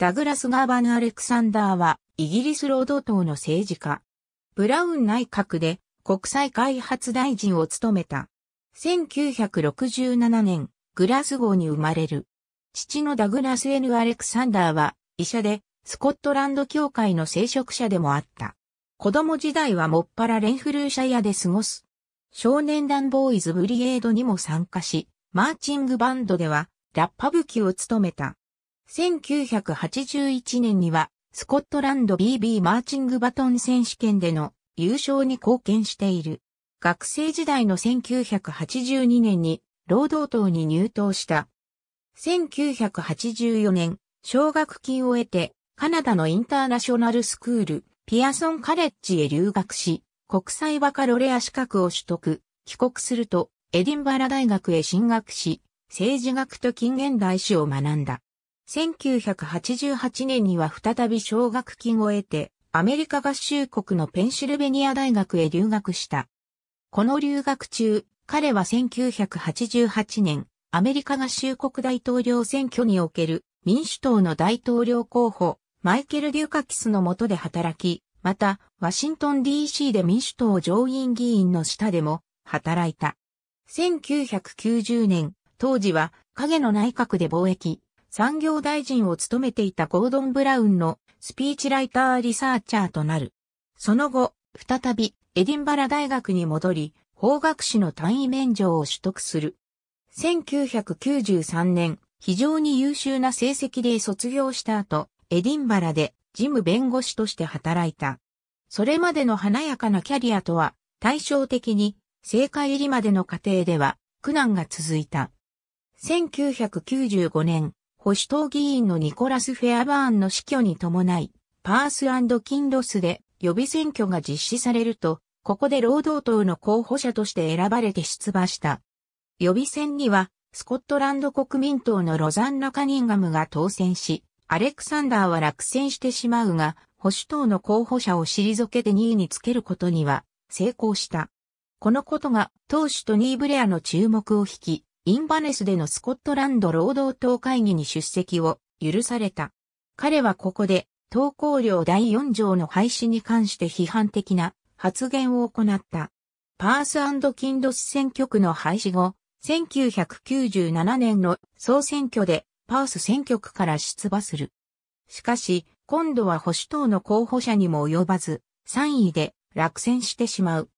ダグラス・ガーバン・アレクサンダーは、イギリス労働党の政治家。ブラウン内閣で国際開発大臣を務めた。1967年、グラスゴーに生まれる。父のダグラス・ N・ アレクサンダーは、医者で、スコットランド教会の聖職者でもあった。子供時代はもっぱらレンフルーシャ屋で過ごす。少年団ボーイズ・ブリゲードにも参加し、マーチングバンドでは、ラッパ武器を務めた。1981年には、スコットランド BB マーチングバトン選手権での優勝に貢献している。学生時代の1982年に労働党に入党した。1984年、奨学金を得て、カナダのインターナショナルスクール、ピアソンカレッジへ留学し、国際バカロレア資格を取得。帰国すると、エディンバラ大学へ進学し、政治学と近現代史を学んだ。1988年には再び奨学金を得て、アメリカ合衆国のペンシルベニア大学へ留学した。この留学中、彼は1988年、アメリカ合衆国大統領選挙における民主党の大統領候補、マイケル・デュカキスの下で働き、また、ワシントン DC で民主党上院議員の下でも働いた。1990年、当時は影の内閣で貿易、産業大臣を務めていたゴードン・ブラウンのスピーチライターリサーチャーとなる。その後、再びエディンバラ大学に戻り、法学士の単位免状を取得する。1993年、非常に優秀な成績で卒業した後、エディンバラで事務弁護士として働いた。それまでの華やかなキャリアとは対照的に政界入りまでの過程では苦難が続いた。1995年、保守党議員のニコラス・フェアバーンの死去に伴い、パースキンロスで予備選挙が実施されると、ここで労働党の候補者として選ばれて出馬した。予備選には、スコットランド国民党のロザンナ・カニンガムが当選し、アレクサンダーは落選してしまうが、保守党の候補者を退けて2位につけることには成功した。このことが党首トニー・ブレアの注目を引き、インバネスでのスコットランド労働党会議に出席を許された。彼はここで、投稿料第4条の廃止に関して批判的な発言を行った。パースキンドス選挙区の廃止後、1997年の総選挙でパース選挙区から出馬する。しかし、今度は保守党の候補者にも及ばず、3位で落選してしまう。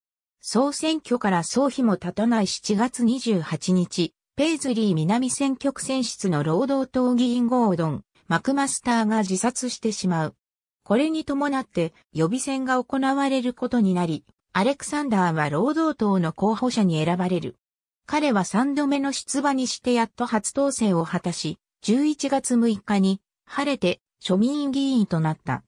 総選挙から総費も経たない7月28日、ペイズリー南選挙区選出の労働党議員ゴードン、マクマスターが自殺してしまう。これに伴って予備選が行われることになり、アレクサンダーは労働党の候補者に選ばれる。彼は3度目の出馬にしてやっと初当選を果たし、11月6日に晴れて庶民議員となった。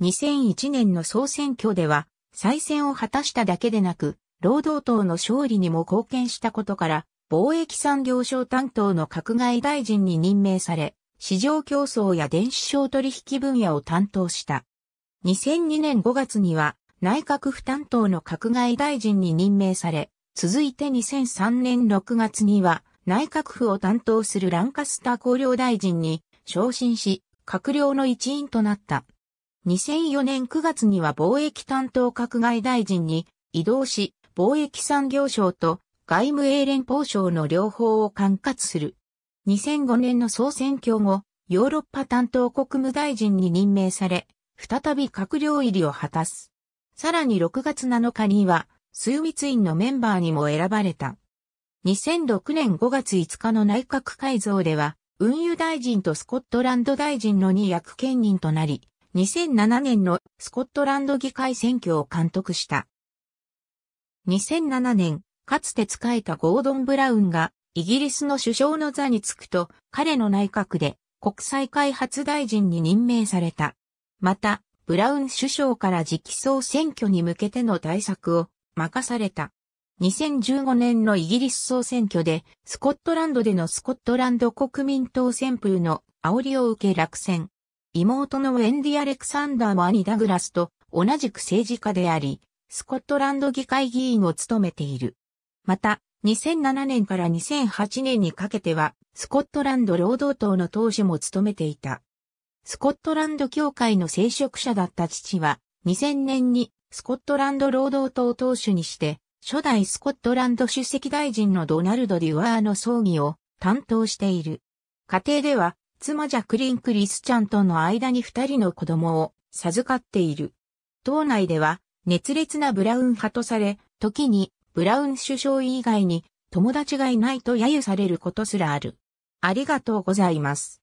2001年の総選挙では再選を果たしただけでなく、労働党の勝利にも貢献したことから、貿易産業省担当の閣外大臣に任命され、市場競争や電子商取引分野を担当した。2002年5月には内閣府担当の閣外大臣に任命され、続いて2003年6月には内閣府を担当するランカスター公領大臣に昇進し、閣僚の一員となった。2004年9月には貿易担当閣外大臣に移動し、貿易産業省と外務英連邦省の両方を管轄する。2005年の総選挙後、ヨーロッパ担当国務大臣に任命され、再び閣僚入りを果たす。さらに6月7日には、枢密院のメンバーにも選ばれた。2006年5月5日の内閣改造では、運輸大臣とスコットランド大臣の2役兼任となり、2007年のスコットランド議会選挙を監督した。2007年、かつて仕えたゴードン・ブラウンがイギリスの首相の座に着くと彼の内閣で国際開発大臣に任命された。また、ブラウン首相から直総選挙に向けての対策を任された。2015年のイギリス総選挙でスコットランドでのスコットランド国民党旋風の煽りを受け落選。妹のウェンディ・アレクサンダーも兄ダグラスと同じく政治家であり、スコットランド議会議員を務めている。また、2007年から2008年にかけては、スコットランド労働党の党首も務めていた。スコットランド協会の聖職者だった父は、2000年にスコットランド労働党党首にして、初代スコットランド主席大臣のドナルド・デュワーの葬儀を担当している。家庭では、妻ジャクリン・クリスチャンとの間に二人の子供を授かっている。党内では熱烈なブラウン派とされ、時にブラウン首相以外に友達がいないと揶揄されることすらある。ありがとうございます。